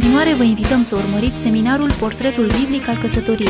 continuare vă invităm să urmăriți seminarul Portretul Biblic al Căsătoriei.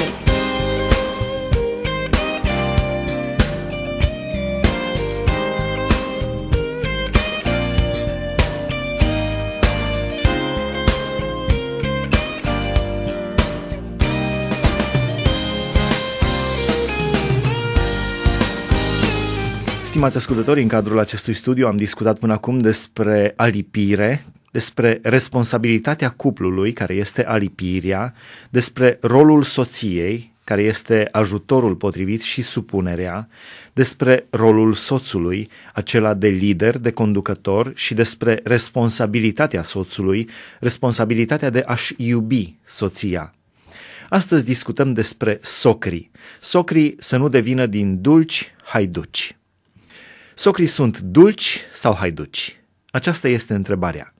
Stimați ascultători, în cadrul acestui studiu am discutat până acum despre alipire, despre responsabilitatea cuplului, care este alipirea, despre rolul soției, care este ajutorul potrivit și supunerea, despre rolul soțului, acela de lider, de conducător și despre responsabilitatea soțului, responsabilitatea de a-și iubi soția. Astăzi discutăm despre socrii. Socrii să nu devină din dulci haiduci. Socrii sunt dulci sau haiduci? Aceasta este întrebarea.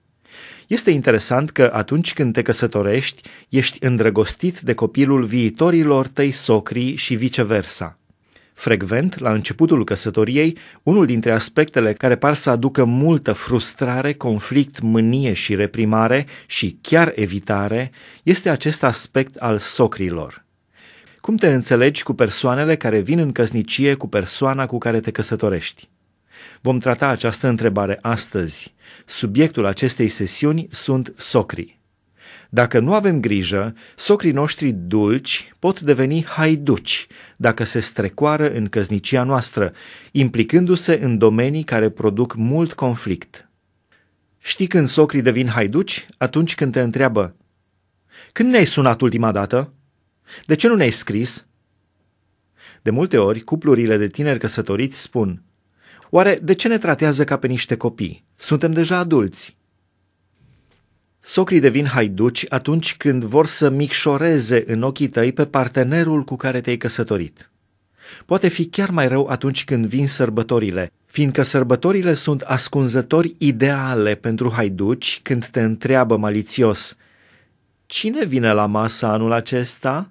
Este interesant că atunci când te căsătorești, ești îndrăgostit de copilul viitorilor tăi socrii și viceversa. Frecvent, la începutul căsătoriei, unul dintre aspectele care par să aducă multă frustrare, conflict, mânie și reprimare și chiar evitare este acest aspect al socrilor. Cum te înțelegi cu persoanele care vin în căsnicie cu persoana cu care te căsătorești? Vom trata această întrebare astăzi. Subiectul acestei sesiuni sunt socrii. Dacă nu avem grijă, socrii noștri dulci pot deveni haiduci dacă se strecoară în căznicia noastră, implicându-se în domenii care produc mult conflict. Știi când socrii devin haiduci? Atunci când te întreabă Când ne-ai sunat ultima dată? De ce nu ne-ai scris? De multe ori, cuplurile de tineri căsătoriți spun Oare de ce ne tratează ca pe niște copii? Suntem deja adulți. Socrii devin haiduci atunci când vor să micșoreze în ochii tăi pe partenerul cu care te-ai căsătorit. Poate fi chiar mai rău atunci când vin sărbătorile, fiindcă sărbătorile sunt ascunzători ideale pentru haiduci când te întreabă malițios Cine vine la masă anul acesta?"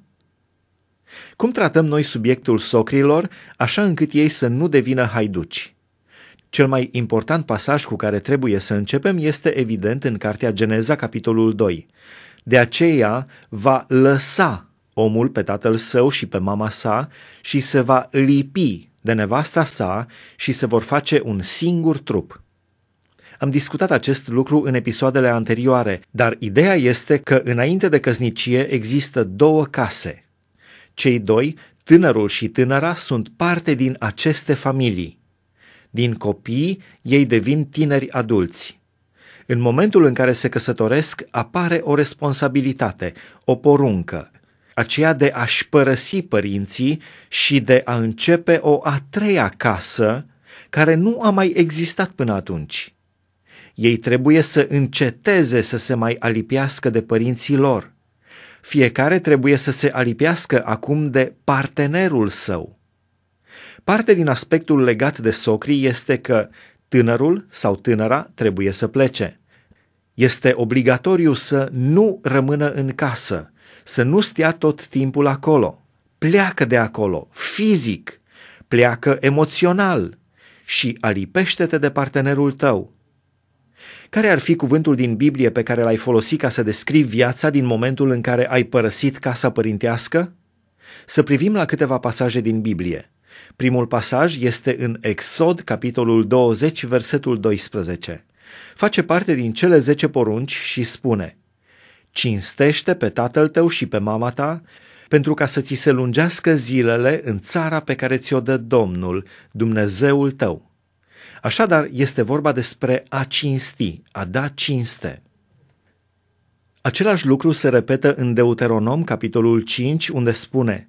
Cum tratăm noi subiectul socrilor, așa încât ei să nu devină haiduci? Cel mai important pasaj cu care trebuie să începem este evident în cartea Geneza, capitolul 2. De aceea va lăsa omul pe tatăl său și pe mama sa și se va lipi de nevasta sa și se vor face un singur trup. Am discutat acest lucru în episoadele anterioare, dar ideea este că înainte de căsnicie există două case. Cei doi, tânărul și tânăra, sunt parte din aceste familii. Din copii, ei devin tineri adulți. În momentul în care se căsătoresc, apare o responsabilitate, o poruncă, aceea de a-și părăsi părinții și de a începe o a treia casă care nu a mai existat până atunci. Ei trebuie să înceteze să se mai alipiască de părinții lor. Fiecare trebuie să se alipiască acum de partenerul său. Parte din aspectul legat de socri este că tânărul sau tânăra trebuie să plece. Este obligatoriu să nu rămână în casă, să nu stea tot timpul acolo. Pleacă de acolo, fizic, pleacă emoțional și alipește-te de partenerul tău. Care ar fi cuvântul din Biblie pe care l-ai folosit ca să descrii viața din momentul în care ai părăsit casa părintească? Să privim la câteva pasaje din Biblie. Primul pasaj este în Exod, capitolul 20, versetul 12. Face parte din cele 10 porunci și spune Cinstește pe tatăl tău și pe mama ta, pentru ca să ți se lungească zilele în țara pe care ți-o dă Domnul, Dumnezeul tău. Așadar, este vorba despre a cinsti, a da cinste. Același lucru se repetă în Deuteronom, capitolul 5, unde spune –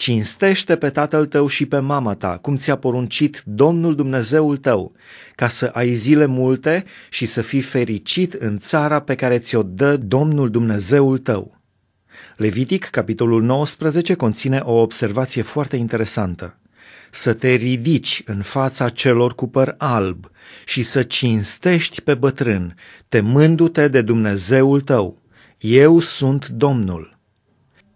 Cinstește pe tatăl tău și pe mama ta, cum ți-a poruncit Domnul Dumnezeul tău, ca să ai zile multe și să fii fericit în țara pe care ți-o dă Domnul Dumnezeul tău. Levitic, capitolul 19, conține o observație foarte interesantă. Să te ridici în fața celor cu păr alb și să cinstești pe bătrân, temându-te de Dumnezeul tău. Eu sunt Domnul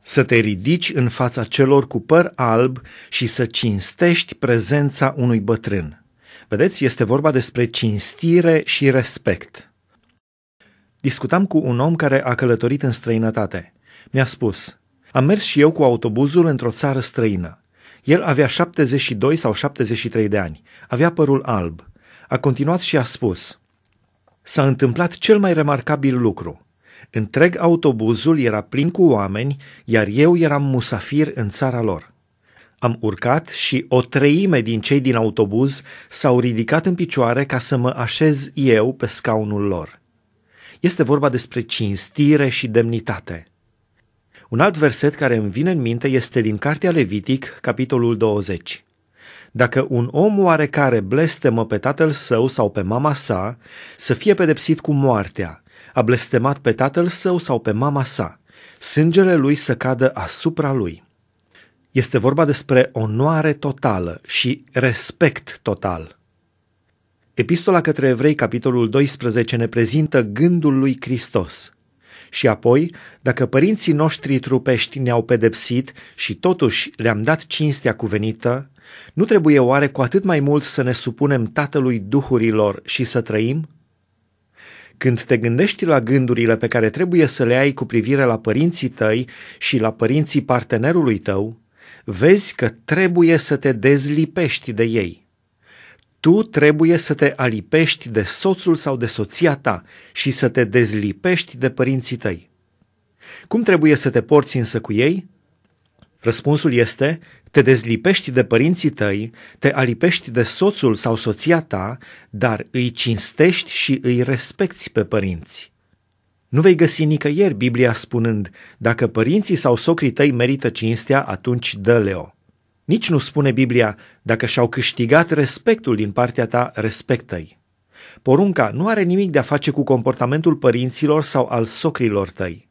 să te ridici în fața celor cu păr alb și să cinstești prezența unui bătrân. Vedeți, este vorba despre cinstire și respect. Discutam cu un om care a călătorit în străinătate. Mi-a spus, am mers și eu cu autobuzul într-o țară străină. El avea 72 sau 73 de ani, avea părul alb. A continuat și a spus, s-a întâmplat cel mai remarcabil lucru. Întreg autobuzul era plin cu oameni, iar eu eram musafir în țara lor. Am urcat și o treime din cei din autobuz s-au ridicat în picioare ca să mă așez eu pe scaunul lor. Este vorba despre cinstire și demnitate. Un alt verset care îmi vine în minte este din Cartea Levitic, capitolul 20. Dacă un om oarecare blestemă pe tatăl său sau pe mama sa, să fie pedepsit cu moartea – a blestemat pe tatăl său sau pe mama sa, sângele lui să cadă asupra lui. Este vorba despre onoare totală și respect total. Epistola către evrei, capitolul 12, ne prezintă gândul lui Hristos. Și apoi, dacă părinții noștri trupești ne-au pedepsit și totuși le-am dat cinstea cuvenită, nu trebuie oare cu atât mai mult să ne supunem Tatălui Duhurilor și să trăim? Când te gândești la gândurile pe care trebuie să le ai cu privire la părinții tăi și la părinții partenerului tău, vezi că trebuie să te dezlipești de ei. Tu trebuie să te alipești de soțul sau de soția ta și să te dezlipești de părinții tăi. Cum trebuie să te porți însă cu ei? Răspunsul este, te dezlipești de părinții tăi, te alipești de soțul sau soția ta, dar îi cinstești și îi respecti pe părinți. Nu vei găsi nicăieri Biblia spunând, dacă părinții sau socrii tăi merită cinstea, atunci dă-le-o. Nici nu spune Biblia, dacă și-au câștigat respectul din partea ta, respectă-i. Porunca nu are nimic de a face cu comportamentul părinților sau al socrilor tăi.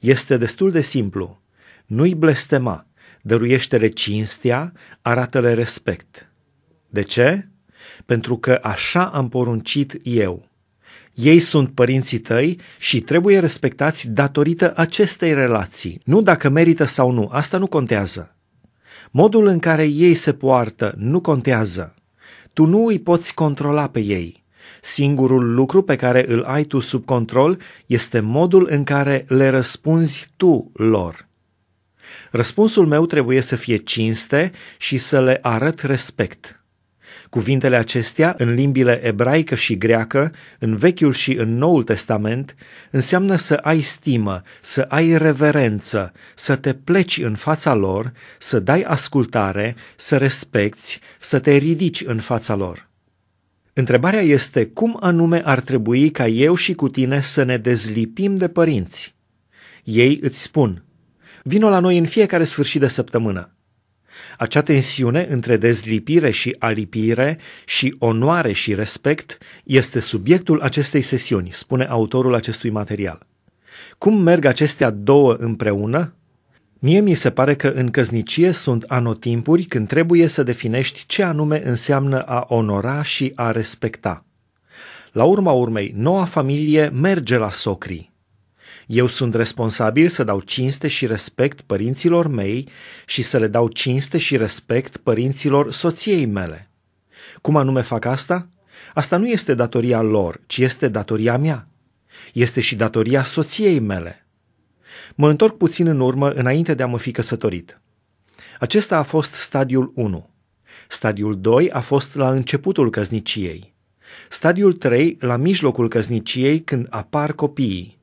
Este destul de simplu. Nu-i blestema, dăruiește-le cinstia, arată-le respect. De ce? Pentru că așa am poruncit eu. Ei sunt părinții tăi și trebuie respectați datorită acestei relații. Nu dacă merită sau nu, asta nu contează. Modul în care ei se poartă nu contează. Tu nu îi poți controla pe ei. Singurul lucru pe care îl ai tu sub control este modul în care le răspunzi tu lor. Răspunsul meu trebuie să fie cinste și să le arăt respect. Cuvintele acestea, în limbile ebraică și greacă, în Vechiul și în Noul Testament, înseamnă să ai stimă, să ai reverență, să te pleci în fața lor, să dai ascultare, să respecti, să te ridici în fața lor. Întrebarea este cum anume ar trebui ca eu și cu tine să ne dezlipim de părinți. Ei îți spun, Vino la noi în fiecare sfârșit de săptămână. Acea tensiune între dezlipire și alipire și onoare și respect este subiectul acestei sesiuni, spune autorul acestui material. Cum merg acestea două împreună? Mie mi se pare că în căznicie sunt anotimpuri când trebuie să definești ce anume înseamnă a onora și a respecta. La urma urmei, noua familie merge la socrii. Eu sunt responsabil să dau cinste și respect părinților mei și să le dau cinste și respect părinților soției mele. Cum anume fac asta? Asta nu este datoria lor, ci este datoria mea. Este și datoria soției mele. Mă întorc puțin în urmă înainte de a mă fi căsătorit. Acesta a fost stadiul 1. Stadiul 2 a fost la începutul căsniciei. Stadiul 3 la mijlocul căsniciei când apar copiii.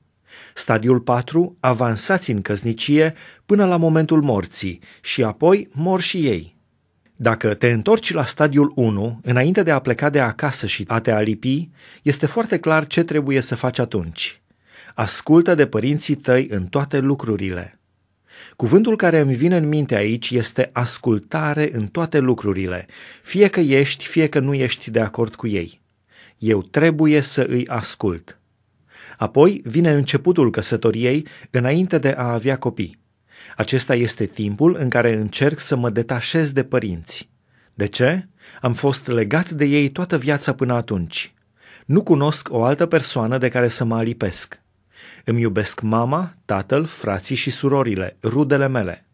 Stadiul 4. Avansați în căznicie până la momentul morții și apoi mor și ei. Dacă te întorci la stadiul 1, înainte de a pleca de acasă și a te alipi, este foarte clar ce trebuie să faci atunci. Ascultă de părinții tăi în toate lucrurile. Cuvântul care îmi vine în minte aici este ascultare în toate lucrurile, fie că ești, fie că nu ești de acord cu ei. Eu trebuie să îi ascult. Apoi vine începutul căsătoriei înainte de a avea copii. Acesta este timpul în care încerc să mă detașez de părinți. De ce? Am fost legat de ei toată viața până atunci. Nu cunosc o altă persoană de care să mă alipesc. Îmi iubesc mama, tatăl, frații și surorile, rudele mele.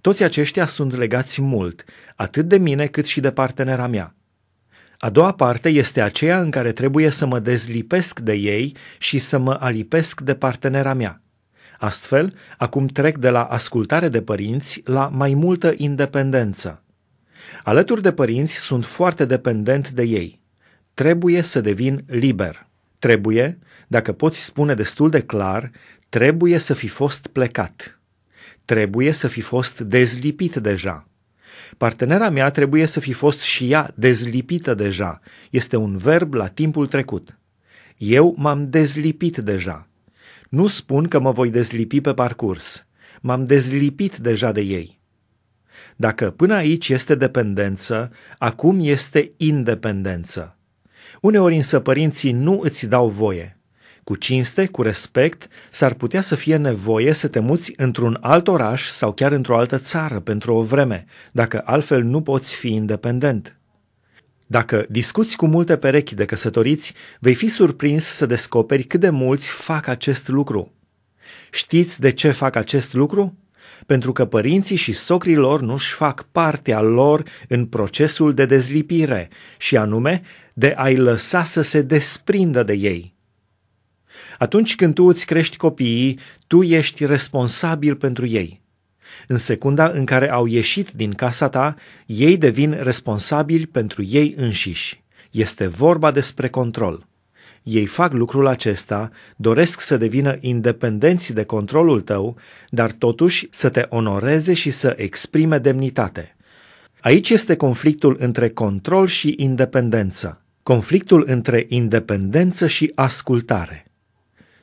Toți aceștia sunt legați mult, atât de mine cât și de partenera mea. A doua parte este aceea în care trebuie să mă dezlipesc de ei și să mă alipesc de partenera mea. Astfel, acum trec de la ascultare de părinți la mai multă independență. Alături de părinți sunt foarte dependent de ei. Trebuie să devin liber. Trebuie, dacă poți spune destul de clar, trebuie să fi fost plecat. Trebuie să fi fost dezlipit deja. Partenera mea trebuie să fi fost și ea dezlipită deja. Este un verb la timpul trecut. Eu m-am dezlipit deja. Nu spun că mă voi dezlipi pe parcurs. M-am dezlipit deja de ei. Dacă până aici este dependență, acum este independență. Uneori însă părinții nu îți dau voie. Cu cinste, cu respect, s-ar putea să fie nevoie să te muți într-un alt oraș sau chiar într-o altă țară pentru o vreme, dacă altfel nu poți fi independent. Dacă discuți cu multe perechi de căsătoriți, vei fi surprins să descoperi cât de mulți fac acest lucru. Știți de ce fac acest lucru? Pentru că părinții și socrii lor nu-și fac partea lor în procesul de dezlipire, și anume de a-i lăsa să se desprindă de ei. Atunci când tu îți crești copiii, tu ești responsabil pentru ei. În secunda în care au ieșit din casa ta, ei devin responsabili pentru ei înșiși. Este vorba despre control. Ei fac lucrul acesta, doresc să devină independenți de controlul tău, dar totuși să te onoreze și să exprime demnitate. Aici este conflictul între control și independență, conflictul între independență și ascultare.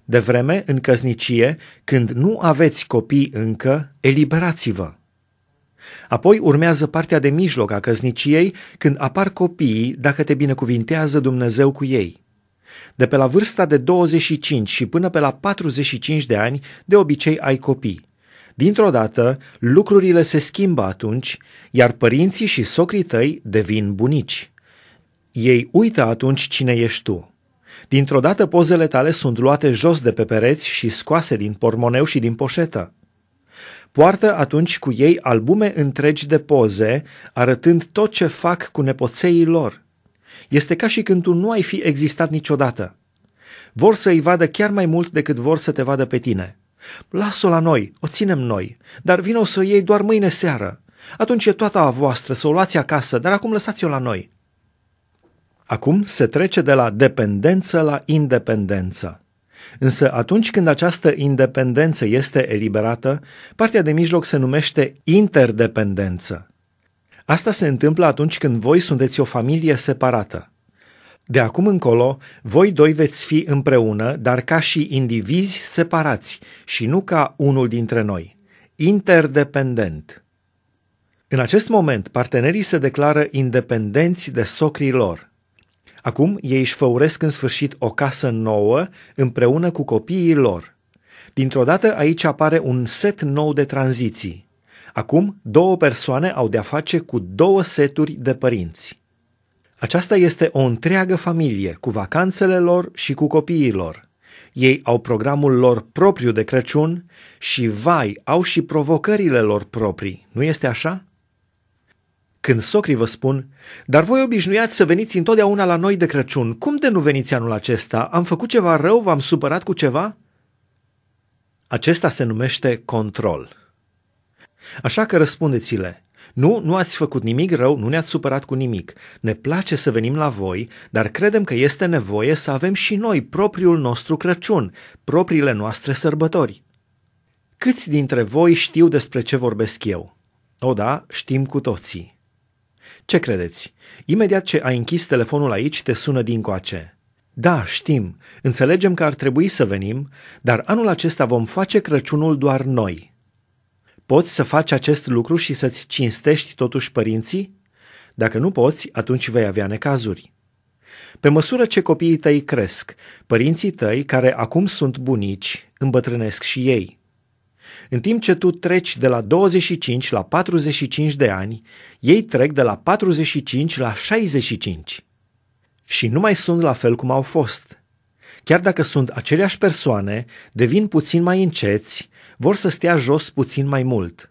De vreme în căsnicie, când nu aveți copii încă, eliberați-vă. Apoi urmează partea de mijloc a căsniciei, când apar copiii dacă te binecuvintează Dumnezeu cu ei. De pe la vârsta de 25 și până pe la 45 de ani, de obicei ai copii. Dintr-o dată, lucrurile se schimbă atunci, iar părinții și socrii tăi devin bunici. Ei uită atunci cine ești tu. Dintr-o dată pozele tale sunt luate jos de pe pereți și scoase din pormoneu și din poșetă. Poartă atunci cu ei albume întregi de poze, arătând tot ce fac cu nepoțeii lor. Este ca și când tu nu ai fi existat niciodată. Vor să-i vadă chiar mai mult decât vor să te vadă pe tine. Las-o la noi, o ținem noi, dar vin o să o iei doar mâine seară. Atunci e toată a voastră, să o luați acasă, dar acum lăsați-o la noi. Acum se trece de la dependență la independență. Însă atunci când această independență este eliberată, partea de mijloc se numește interdependență. Asta se întâmplă atunci când voi sunteți o familie separată. De acum încolo, voi doi veți fi împreună, dar ca și indivizi separați și nu ca unul dintre noi. Interdependent. În acest moment, partenerii se declară independenți de socrii lor. Acum ei își făuresc în sfârșit o casă nouă împreună cu copiii lor. Dintr-o dată aici apare un set nou de tranziții. Acum două persoane au de-a face cu două seturi de părinți. Aceasta este o întreagă familie, cu vacanțele lor și cu copiii lor. Ei au programul lor propriu de Crăciun și, vai, au și provocările lor proprii, nu este așa? Când socrii vă spun, dar voi obișnuiați să veniți întotdeauna la noi de Crăciun, cum de nu veniți anul acesta? Am făcut ceva rău? V-am supărat cu ceva? Acesta se numește control. Așa că răspundeți-le, nu, nu ați făcut nimic rău, nu ne-ați supărat cu nimic. Ne place să venim la voi, dar credem că este nevoie să avem și noi propriul nostru Crăciun, propriile noastre sărbători. Câți dintre voi știu despre ce vorbesc eu? O da, știm cu toții. Ce credeți? Imediat ce ai închis telefonul aici, te sună din coace. Da, știm, înțelegem că ar trebui să venim, dar anul acesta vom face Crăciunul doar noi. Poți să faci acest lucru și să-ți cinstești totuși părinții? Dacă nu poți, atunci vei avea necazuri. Pe măsură ce copiii tăi cresc, părinții tăi, care acum sunt bunici, îmbătrânesc și ei. În timp ce tu treci de la 25 la 45 de ani, ei trec de la 45 la 65. Și nu mai sunt la fel cum au fost. Chiar dacă sunt aceleași persoane, devin puțin mai înceți, vor să stea jos puțin mai mult.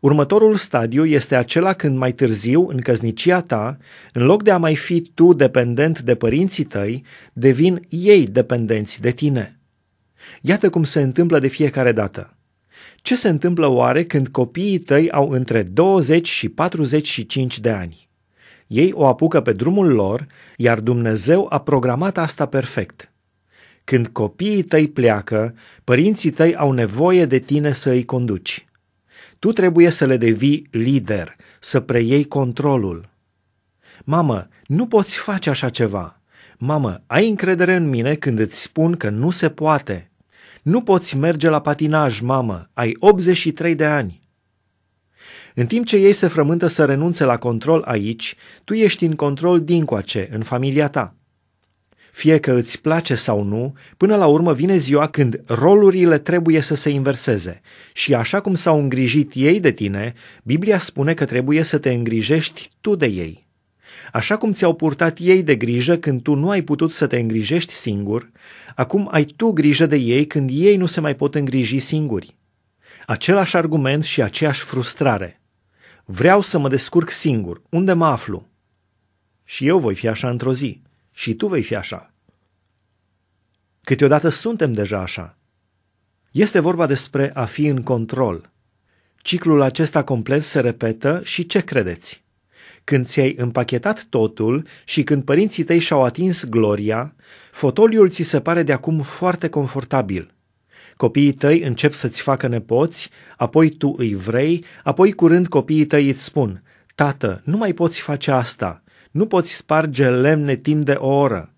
Următorul stadiu este acela când mai târziu, în căznicia ta, în loc de a mai fi tu dependent de părinții tăi, devin ei dependenți de tine. Iată cum se întâmplă de fiecare dată. Ce se întâmplă oare când copiii tăi au între 20 și 45 de ani? Ei o apucă pe drumul lor, iar Dumnezeu a programat asta perfect. Când copiii tăi pleacă, părinții tăi au nevoie de tine să îi conduci. Tu trebuie să le devii lider, să preiei controlul. Mamă, nu poți face așa ceva. Mamă, ai încredere în mine când îți spun că nu se poate. Nu poți merge la patinaj, mamă, ai 83 de ani. În timp ce ei se frământă să renunțe la control aici, tu ești în control dincoace, în familia ta. Fie că îți place sau nu, până la urmă vine ziua când rolurile trebuie să se inverseze. Și așa cum s-au îngrijit ei de tine, Biblia spune că trebuie să te îngrijești tu de ei. Așa cum ți-au purtat ei de grijă când tu nu ai putut să te îngrijești singur, acum ai tu grijă de ei când ei nu se mai pot îngriji singuri. Același argument și aceeași frustrare. Vreau să mă descurc singur. Unde mă aflu? Și eu voi fi așa într-o zi. Și tu vei fi așa. Câteodată suntem deja așa. Este vorba despre a fi în control. Ciclul acesta complet se repetă și ce credeți? când ți-ai împachetat totul și când părinții tăi și-au atins gloria, fotoliul ți se pare de acum foarte confortabil. Copiii tăi încep să-ți facă nepoți, apoi tu îi vrei, apoi curând copiii tăi îți spun, Tată, nu mai poți face asta, nu poți sparge lemne timp de o oră.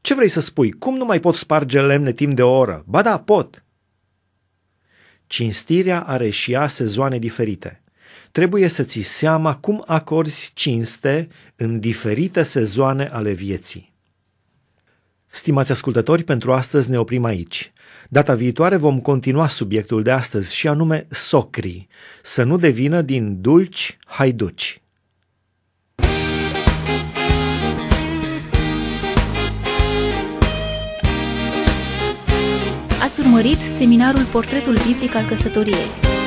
Ce vrei să spui? Cum nu mai pot sparge lemne timp de o oră? Ba da, pot! Cinstirea are și ea sezoane diferite – trebuie să ții seama cum acorzi cinste în diferite sezoane ale vieții. Stimați ascultători, pentru astăzi ne oprim aici. Data viitoare vom continua subiectul de astăzi și anume socrii, să nu devină din dulci haiduci. Ați urmărit seminarul Portretul Biblic al Căsătoriei.